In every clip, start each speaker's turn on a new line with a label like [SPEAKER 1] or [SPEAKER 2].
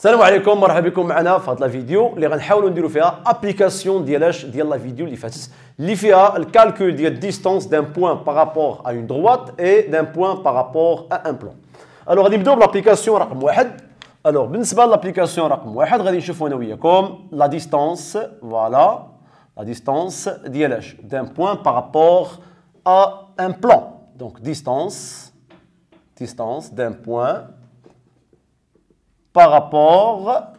[SPEAKER 1] Salam alaikum, marhaba ikum. Aujourd'hui, dans la vidéo, nous allons nous intéresser à l'application de la vidéo li fassis, li le calcul de distance d'un point par rapport à une droite et d'un point par rapport à un plan. Alors, à titre d'abord, l'application 1 Alors, principalement, l'application raqmuahed, nous allons y faire une vidéo la distance, voilà, la distance d'un point par rapport à un plan. Donc, distance, distance d'un point par rapport,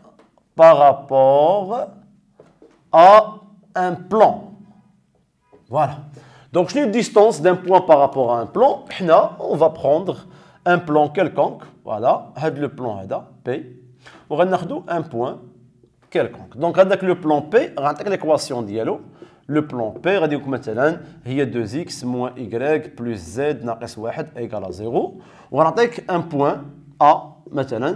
[SPEAKER 1] par rapport à un plan. Voilà. Donc, une distance d'un point par rapport à un plan. On va prendre un plan quelconque. Voilà. Le plan P. On va un point quelconque. Donc, avec le plan P, On équation l'équation yellow. le plan P, il y a 2x moins y plus z, égale à 0. On va un point A, maintenant,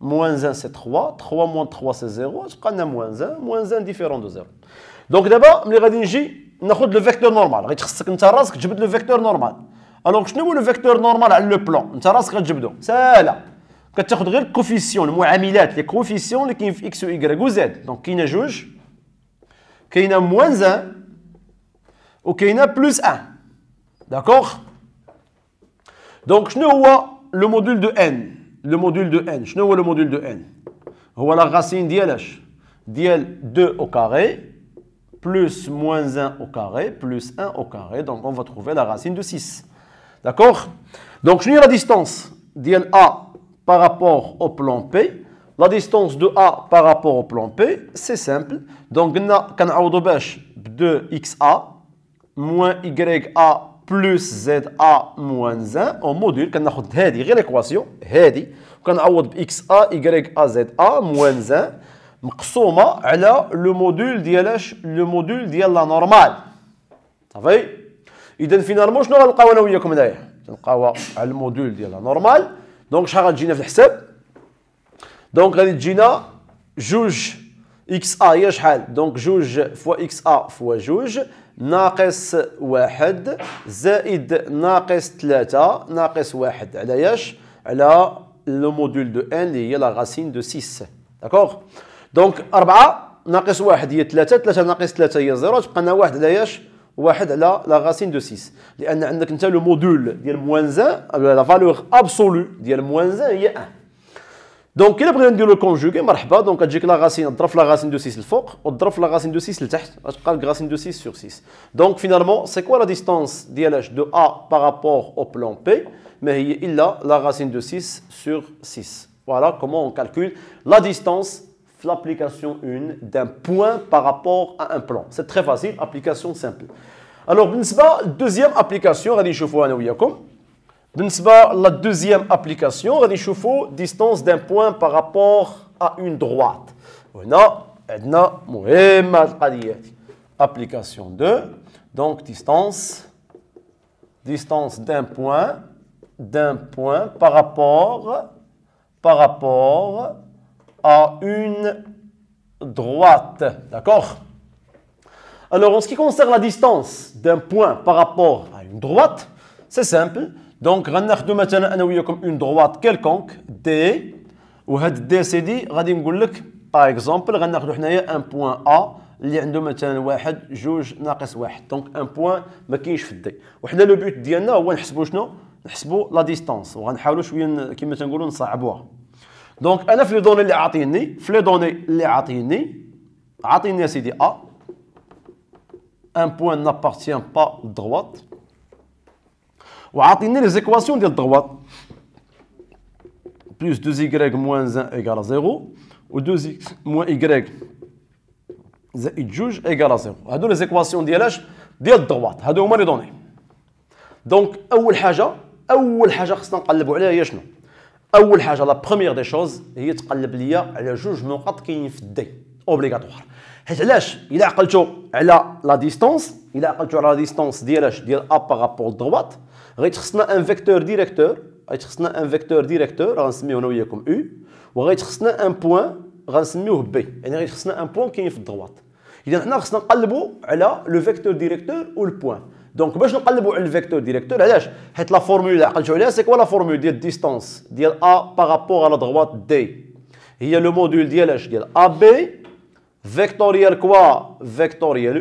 [SPEAKER 1] moins 1 c'est 3, 3 moins 3 c'est 0, je prends moins 1, moins 1 différent de 0. Donc d'abord, nous avons le vecteur normal. Je vais le vecteur normal. Alors, je le vecteur normal à le plan. C'est là. le غير الكوفيسيون المعاملات لي كوفيسيون اللي كاين في اكس و Donc, وزاد دونك كاينه جوج كاينه موانز 1 a plus 1 داكوغ دونك شنو هو لو موديل دو ان le module de n شنو هو le module de n هو la racine ديال dl 2 au carré plus moins 1 au carré plus 1 au carré donc on va trouver la racine de 6 d'accord donc je suis la distance ديال a par rapport au plan p la distance de a par rapport au plan p c'est simple donc on a 2xa moins ya بلس زد ا موان زان او موديل كناخد هادي غير ايكواسيون هادي وكنعوض باكس ا ايكغيك ا زد ا موان زان مقسومه على لو موديل ديال اش لو موديل ديال لا نورمال صافي اذا فينالمون شنو غنلقاو انا وياكم هنايا تلقاوها على ديال لا نورمال دونك شحال غتجينا في الحساب دونك غادي تجينا جوج اكس ا هي شحال دونك جوج فوا اكس ا فوا جوج ناقص واحد زائد ناقص ثلاثة ناقص واحد على ياش على لو موديل دو ان اللي هي لا غاسين دو سيس داكوغ دونك أربعة ناقص واحد هي ثلاثة ثلاثة ناقص ثلاثة هي زيرو تبقى لنا واحد على ياش واحد على لا غاسين دو سيس لان عندك انت لو موديل ديال موان زان أه، لا فالور ابسولو ديال موان زان هي أن Donc, il a de le conjugué, donc il a dit que la racine, la racine de 6, c'est le fond, la racine de 6, c'est le bas, la racine de 6 sur 6. Donc, finalement, c'est quoi la distance, dit de A par rapport au plan P, mais il y a la racine de 6 sur 6. Voilà comment on calcule la distance, l'application 1, d'un point par rapport à un plan. C'est très facile, application simple. Alors, le deuxième application, je vais vous le montrer la deuxième application, on distance d'un point par rapport à une droite. On a application 2, donc distance, distance d'un point, d'un point par rapport, par rapport à une droite. D'accord Alors, en ce qui concerne la distance d'un point par rapport à une droite, c'est simple. دونك غناخذوا مثلا انا وياكم اون دروات كيلكونك دي وهاد دي سي دي غادي نقول لك باغ اكزومبل غناخذوا حنايا ان بوان ا اللي عنده مثلا واحد جوج ناقص واحد دونك ان بوان ما كاينش في الدي وحنا لو بوت ديالنا هو نحسبوا شنو نحسبوا لا ديستانس وغنحاولوا شويه كما تنقولوا نصعبوها دونك انا في لي دوني اللي عاطيني في لي دوني اللي عاطيني عاطيني يا سيدي ا ان بوان نابارتيان با لدغوات وعاطيني لي زيكواسيون ديال الضغواط بلوس 2 y موان 1 ايكال 0 و 2 x موان y زائد جوج ايكال 0 هادو لي زيكواسيون ديال اش ديال الضغواط هادو هما لي دوني دونك اول حاجه اول حاجه خصنا نقلبوا عليها هي شنو اول حاجه لا بروميير دي شوز هي تقلب ليا على جوج نقط كاينين في الدي اوبليغاتوار حيت علاش الا عقلتو على لا ديستونس الا عقلتو على لا ديستونس ديال اش ديال ا بارابور الضغواط Rêches a un vecteur directeur, rêches a un vecteur directeur, on a un point, qui oh est droite. a un le vecteur directeur ou le point. Donc, moi je ne le vecteur directeur. la formule c'est quoi la formule de distance de a par rapport à la droite d, il y a le module de AB vectoriel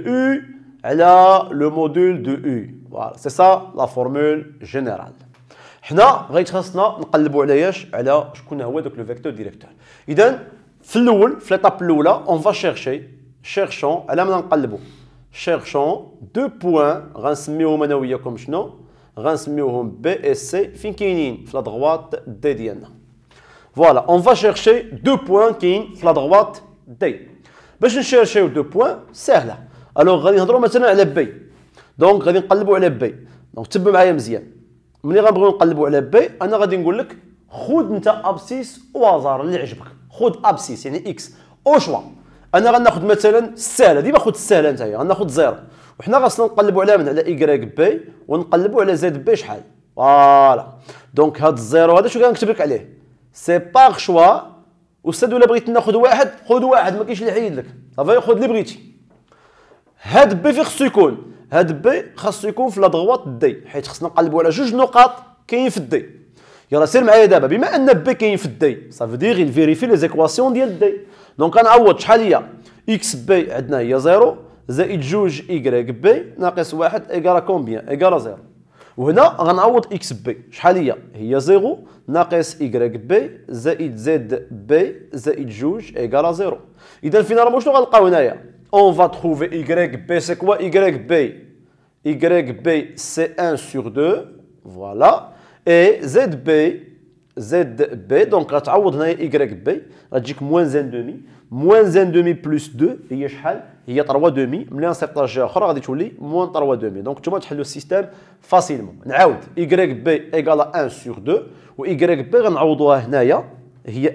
[SPEAKER 1] u, à a le module de u. Voilà, c'est ça la formule générale. Maintenant, le vecteur directeur. on va chercher, deux points, droite d Voilà, on va chercher deux points qui sont la droite D. deux points, c'est Alors, maintenant, دونك غادي نقلبوا على بي دونك تبع معايا مزيان ملي غنبغيو نقلبوا على بي انا غادي نقول لك خذ انت ابسيس وازار اللي عجبك خذ ابسيس يعني اكس او شوا انا غناخذ مثلا السهله ديما خذ السهله انت غناخذ زيرو وحنا خاصنا نقلبوا على من على ايكغيك بي ونقلبوا على زد بي شحال فوالا دونك هاد الزيرو هذا شو كنكتب لك عليه سي باغ شوا استاذ ولا بغيت ناخذ واحد خذ واحد ما كاينش اللي يحيد لك صافي خذ اللي بغيتي هاد بي فين خصو يكون هاد بي خاصو يكون في لا دغوات دي حيت خصنا نقلبوا على جوج نقاط كاين في الدي يلا سير معايا دابا بما ان بي كاين في الدي صافي دير فيريفي لي زيكواسيون ديال الدي دونك غنعوض شحال هي اكس بي عندنا هي زيرو زائد جوج ايكغيك بي ناقص واحد ايكالا كومبيان ايكالا زيرو وهنا غنعوض اكس بي شحال هي هي زيرو ناقص ايكغيك بي زائد زد بي زائد جوج ايكالا زيرو اذا فينا راه شنو غنلقاو هنايا on va trouver YB. C'est quoi YB YB, c'est 1 sur 2. Voilà. Et ZB, ZB, donc on va YB, on moins 1 demi. Moins 1 demi plus 2, il y a 3 demi. Mais on s'est moins 3 demi. Donc tu vas le système facilement. YB égale à 1 sur 2. Ou YB, on a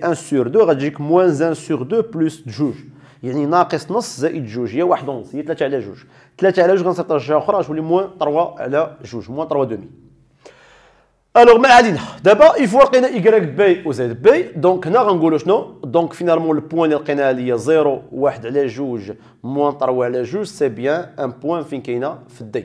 [SPEAKER 1] 1 sur 2, on moins 1 sur 2 plus 2. يعني ناقص نص زائد جوج هي واحد ونص هي ثلاثة على جوج ثلاثة على جوج غنصيفطها لجهه اخرى غتولي موان تروا على جوج موان تروا دومي الوغ ما علينا دابا إفوا لقينا ايكغيك بي وزاد بي دونك هنا غنقولو شنو دونك فينالمون البوان اللي لقيناها هي زيرو واحد على جوج موان تروا على جوج سي بيان ان بوان فين كاينه في الدي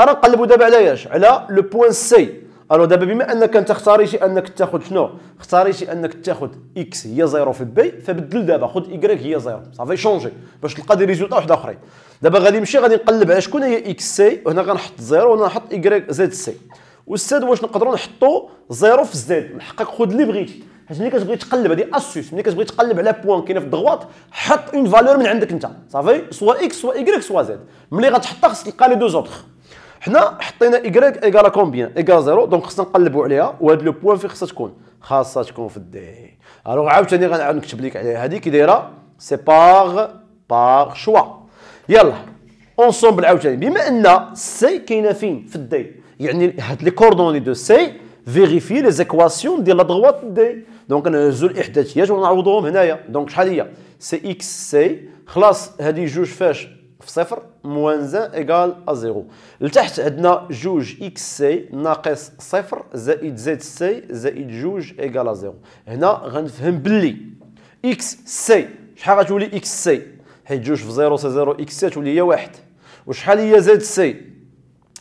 [SPEAKER 1] انا نقلبو دابا على ياش على لو بوان سي الو دابا بما انك انت اختاريتي انك تاخذ شنو اختاريتي انك تاخذ اكس هي زيرو في بي فبدل دابا خذ ايكغيك هي زيرو صافي شونجي باش تلقى دي ريزولتا واحد اخرين دابا غادي نمشي غادي نقلب على شكون هي اكس سي وهنا غنحط زيرو وهنا نحط ايكغيك زد سي والساد واش نقدروا نحطوا زيرو في زد نحقق خذ اللي بغيتي حيت ملي كتبغي تقلب هذه اسوس ملي كتبغي تقلب على بوان كاينه في الدغواط حط اون فالور من عندك انت صافي سوا اكس سوا ايكغيك سوا زد ملي غتحطها خصك تلقى لي دو زوطخ حنا حطينا ايكغيك ايكالا كومبيان ايكالا زيرو دونك خصنا نقلبوا عليها وهاد لو بوان فين خصها تكون خاصها تكون في الدي الوغ عاوتاني غنعاود نكتب لك عليها هادي كي دايره سي باغ باغ شوا يلا اونسومبل عاوتاني بما ان سي كاينه فين في الدي يعني هاد لي كوردوني دو سي فيغيفي لي زيكواسيون ديال لا دغوات دي دونك نهزو الاحداثيات ونعوضوهم هنايا دونك شحال هي سي اكس سي خلاص هادي جوج فاش في صفر موان 1 ايكال ا زيرو لتحت عندنا جوج اكس سي ناقص صفر زائد زد سي زائد جوج ايكال ا زيرو هنا غنفهم بلي اكس سي شحال غتولي اكس سي حيت جوج في زيرو سي زيرو اكس سي تولي هي واحد وشحال هي زد سي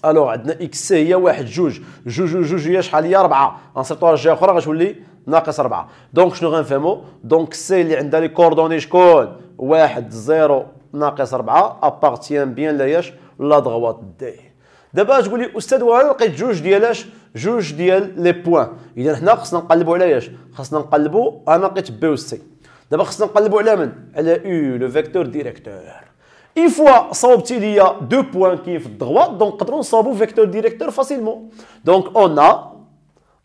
[SPEAKER 1] الوغ عندنا اكس سي هي واحد جوج جوج جوج هي شحال هي ربعه على الجهه اخرى غتولي ناقص ربعه دونك شنو غنفهمو دونك سي اللي عندها لي كوردوني شكون واحد زيرو ناقص 4 ابارتيان بيان لاياش لا دغوات دي دابا تقول لي استاذ وانا لقيت جوج ديالاش جوج ديال لي بوان اذا حنا خصنا نقلبوا على ياش خصنا نقلبوا انا لقيت بي و سي دابا خصنا نقلبوا على من على او لو فيكتور ديريكتور اي فوا صوبتي ليا دو بوان كاين في الدغوات دونك نقدروا نصاوبوا فيكتور ديريكتور فاسيلمون دونك اون ا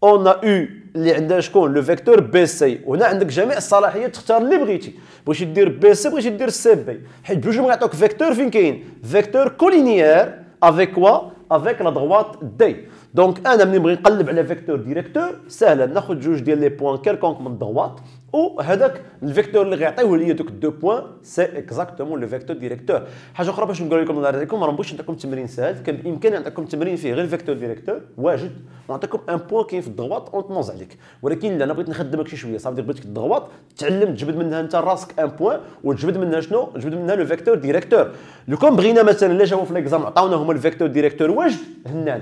[SPEAKER 1] اون او اللي عندها شكون لو فيكتور بي سي وهنا عندك جميع الصلاحيات تختار اللي بغيتي بغيتي دير بي سي بغيتي دير سي بي حيت بجوج غيعطوك فيكتور فين كاين فيكتور كولينيير افيك كوا افيك لا دغوات دي دونك انا ملي نبغي نقلب على فيكتور ديريكتور سهله ناخذ جوج ديال لي بوان كالكونك من الضواط وهذاك الفيكتور اللي غيعطيوه ليا دوك دو بوان سي اكزاكتومون لو فيكتور ديريكتور حاجه اخرى باش نقول لكم الله يرضي عليكم ما نبغيش نعطيكم تمرين سهل كان بامكاني نعطيكم تمرين فيه غير الفيكتور ديريكتور واجد ونعطيكم ان بوان كاين في الضغوات ونطموز عليك ولكن لا انا بغيت نخدمك شي شويه صافي بغيتك الضغوات تعلم تجبد منها انت راسك ان بوان وتجبد منها شنو تجبد منها لو فيكتور ديريكتور لو كون بغينا مثلا لا جاوا في ليكزام عطاونا هما الفيكتور ديريكتور واجد هنا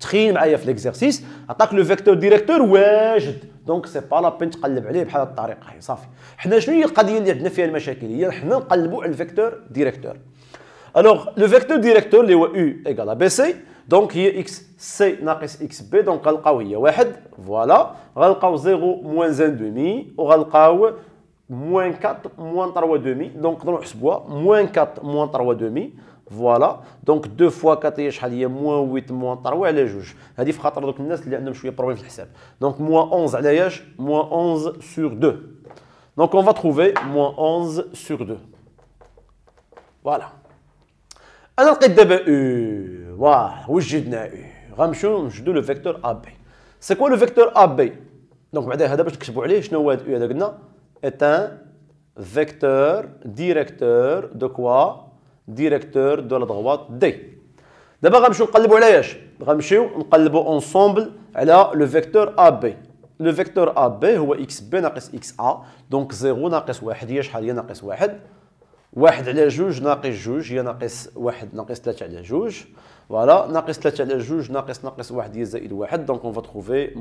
[SPEAKER 1] تخيل معايا في ليكزيرسيس عطاك لو فيكتور ديريكتور واجد دونك سي با لا بين تقلب عليه بحال هاد الطريقه هي صافي حنا شنو هي القضيه اللي عندنا فيها المشاكل هي حنا نقلبوا على الفيكتور ديريكتور الوغ لو فيكتور ديريكتور اللي هو او ايكال بي سي دونك هي اكس سي ناقص اكس بي دونك غنلقاو هي واحد فوالا غنلقاو زيرو موان زان دومي وغنلقاو موان 4 موان 3 دومي دونك نقدرو نحسبوها موان 4 موان 3 دومي Voilà, donc 2 fois 4 égale à 8 moins 4 égale à 2. C'est pour ça que les gens ont des problèmes de Donc, moins 11 moins 11 sur 2. Donc, on va trouver moins 11 sur 2. Voilà. Alors, qu'est-ce c'est U? où est U? Je dis le vecteur AB. C'est quoi le vecteur AB? Donc, pour vous expliquer, qu'est-ce que c'est que C'est un vecteur directeur de quoi? directeur de la droite D. D'abord, on va le vecteur AB. Le vecteur AB, est XB, XA, donc 0, donc on va trouver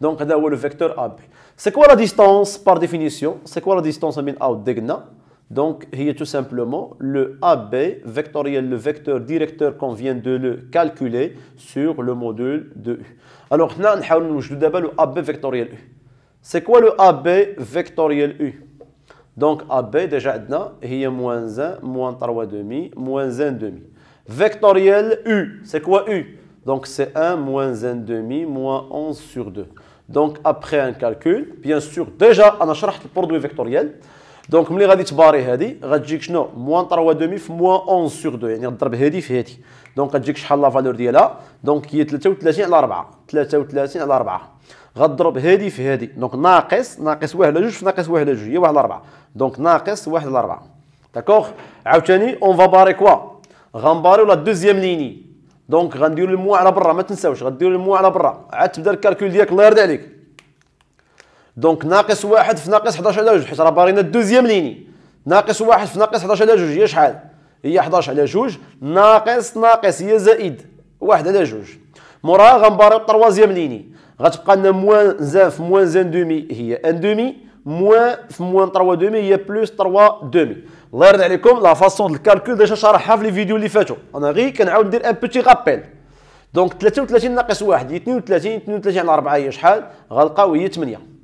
[SPEAKER 1] Donc, le vecteur AB. C'est quoi la distance par définition? C'est quoi la distance A donc, il y a tout simplement le AB vectoriel, le vecteur directeur qu'on vient de le calculer sur le module de U. Alors, nous allons d'abord le AB vectoriel U. C'est quoi le AB vectoriel U Donc, AB, déjà, il y a moins 1, moins 3,5, moins 1,5. Vectoriel U, c'est quoi U Donc, c'est 1, moins 1,5, moins 11 sur 2. Donc, après un calcul, bien sûr, déjà, on a le produit vectoriel. دونك ملي غادي تباري هادي غتجيك شنو موان 3 دومي في موان 11 سور 2 يعني غتضرب هادي في هادي دونك غتجيك شحال لا فالور ديالها دونك هي 33 على 4 33 على 4 غتضرب هادي في هادي دونك ناقص ناقص واحد على جوج في ناقص واحد على جوج هي واحد على 4 دونك ناقص واحد على 4 داكوغ عاوتاني اون فاباري كوا غنباريو لا دوزيام ليني دونك غنديرو الموان على برا ما تنساوش غديرو الموان على برا عاد تبدا الكالكول ديالك الله يرضي عليك دونك ناقص واحد في ناقص 11 على جوج حيت راه بارينا الدوزيام ليني ناقص واحد في ناقص 11 على جوج هي شحال هي 11 على جوج ناقص ناقص هي زائد واحد على جوج موراها غنباري الطروازيام ليني غتبقى لنا موان زان في موان زان دومي هي ان دومي موان في موان 3 دومي هي بلوس 3 دومي الله يرضي عليكم لا فاسون دو الكالكول ديجا شرحها في لي فيديو اللي فاتوا انا غير كنعاود ندير ان بوتي غابيل دونك 33 ناقص 1 هي 32 32 على 4 هي شحال غنلقاو هي 8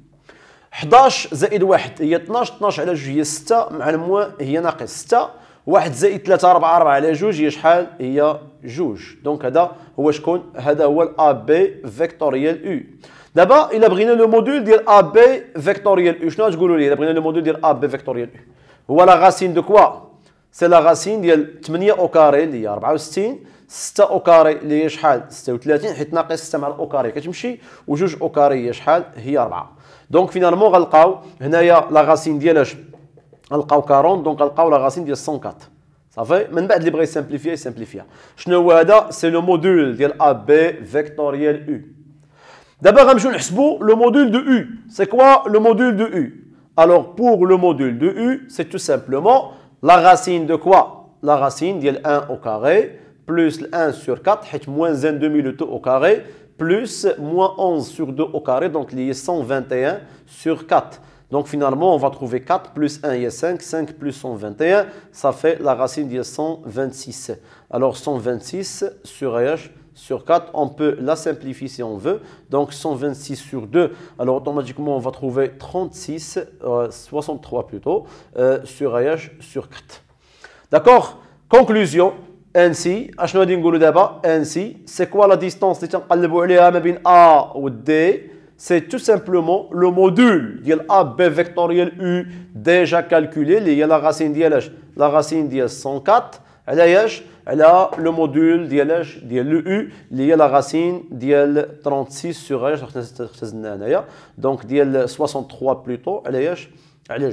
[SPEAKER 1] 11 زائد 1 هي 12 12 على 2 هي 6 مع الموا هي ناقص 6 1 زائد 3 4 4 على 2 هي شحال هي 2 دونك هذا هو شكون هذا هو الا بي فيكتوريال او دابا الا بغينا لو موديول ديال ا بي فيكتوريال او شنو غتقولوا لي الا بغينا لو موديول ديال ا بي فيكتوريال او هو لا غاسين دو كوا سي لا غاسين ديال 8 او كاري اللي هي 64 6 اوكاري كاري اللي هي شحال 36 حيت ناقص 6 مع الاو كتمشي وجوج اوكاري هي شحال هي 4 دونك فينالمون غنلقاو هنايا لا غاسين ديال اش غنلقاو 40 دونك غنلقاو لا غاسين ديال 104 صافي من بعد اللي بغى يسامبليفيا يسامبليفيا شنو هو هذا سي لو مودول ديال ا بي فيكتوريال او دابا غنمشيو نحسبوا لو مودول دو او سي كوا لو مودول دو او alors pour le module de u c'est tout simplement la racine de quoi la racine ديال 1 au carré plus 1 sur 4, moins 1 demi le au carré, plus moins 11 sur 2 au carré, donc il y a 121 sur 4. Donc finalement, on va trouver 4 plus 1, il y a 5, 5 plus 121, ça fait la racine de 126. Alors 126 sur h sur 4, on peut la simplifier si on veut. Donc 126 sur 2, alors automatiquement on va trouver 36, 63 euh, plutôt, euh, sur h sur 4. D'accord Conclusion, ainsi, ainsi, c'est quoi la distance C'est tout simplement le module de AB vectoriel U déjà calculé. Il y la racine de la racine de 104. Elle a le module de l'U. Il y a la racine de 36 sur H. Donc, il 63 plutôt. Elle est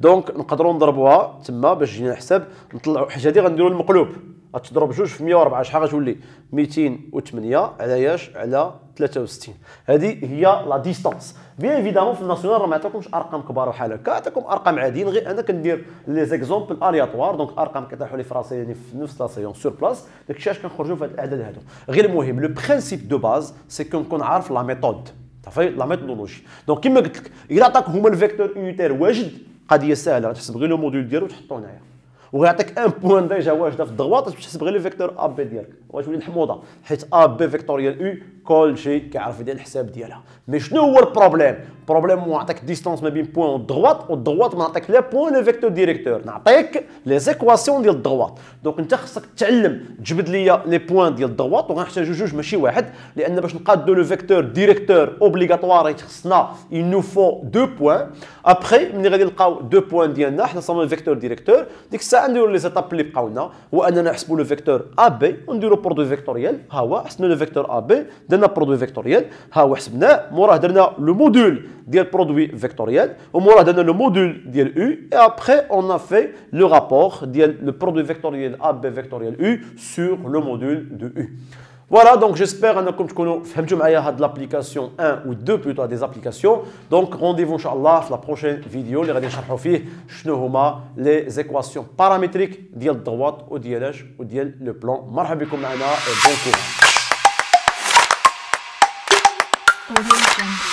[SPEAKER 1] دونك نقدروا نضربوها تما باش جينا نحسب نطلعوا حاجه غنديروا المقلوب غتضرب جوج في 104 شحال غتولي 208 على ياش على 63 هذه هي لا ديستونس بيان ايفيدامون في الناسيونال راه ما عطاكمش ارقام كبار بحال هكا عطاكم ارقام عاديين غير انا كندير لي زيكزومبل الياتوار دونك ارقام كيطيحوا لي في راسي يعني في نفس لا سيون سور بلاص داك الشيء علاش كنخرجوا في هاد الاعداد هادو غير المهم لو برينسيپ دو باز سي كون عارف لا ميثود صافي لا ميثودولوجي دونك كما قلت لك الا عطاك هما الفيكتور يونيتير واجد قضيه سهله غتحسب غير لو موديل ديالو وتحطو هنايا وغيعطيك ان بوان ديجا واجده في الضغواط باش تحسب غير لو فيكتور ا بي ديالك وغتولي محموضه حيت ا بي فيكتوريال او كل شيء كيعرف يدير الحساب ديالها مي شنو هو البروبليم بروبليم نعطيك ديستونس ما بين بوان والضغوات والضغوات ما نعطيك لا بوان لا فيكتور ديريكتور نعطيك لي زيكواسيون ديال الضغوات دونك انت خصك تعلم تجبد ليا لي بوان ديال الضغوات وغنحتاجو جوج ماشي واحد لان باش نقادو لو فيكتور ديريكتور اوبليغاتوار خصنا il nous faut دو بوان ابخي ملي غادي نلقاو دو بوان ديالنا حنا صممنا فيكتور ديريكتور ديك الساعه نديرو لي زيتاب اللي بقاو لنا هو اننا نحسبوا لو فيكتور ا بي ونديرو برودوي فيكتوريال ها هو حسبنا لو فيكتور ا بي درنا برودوي فيكتوريال ها هو حسبناه موراه درنا لو مودول ديال برودوي on وموراه donné le module ديال U et après on a fait le rapport ديال le produit vectoriel AB vectoriel U sur le module de U. Voilà, donc j'espère que vous avez compris l'application 1 ou 2 plutôt des applications. Donc rendez-vous, Inch'Allah, dans la prochaine vidéo. Les les équations paramétriques du droite ou de ou le plan. Marhaba et bon cours.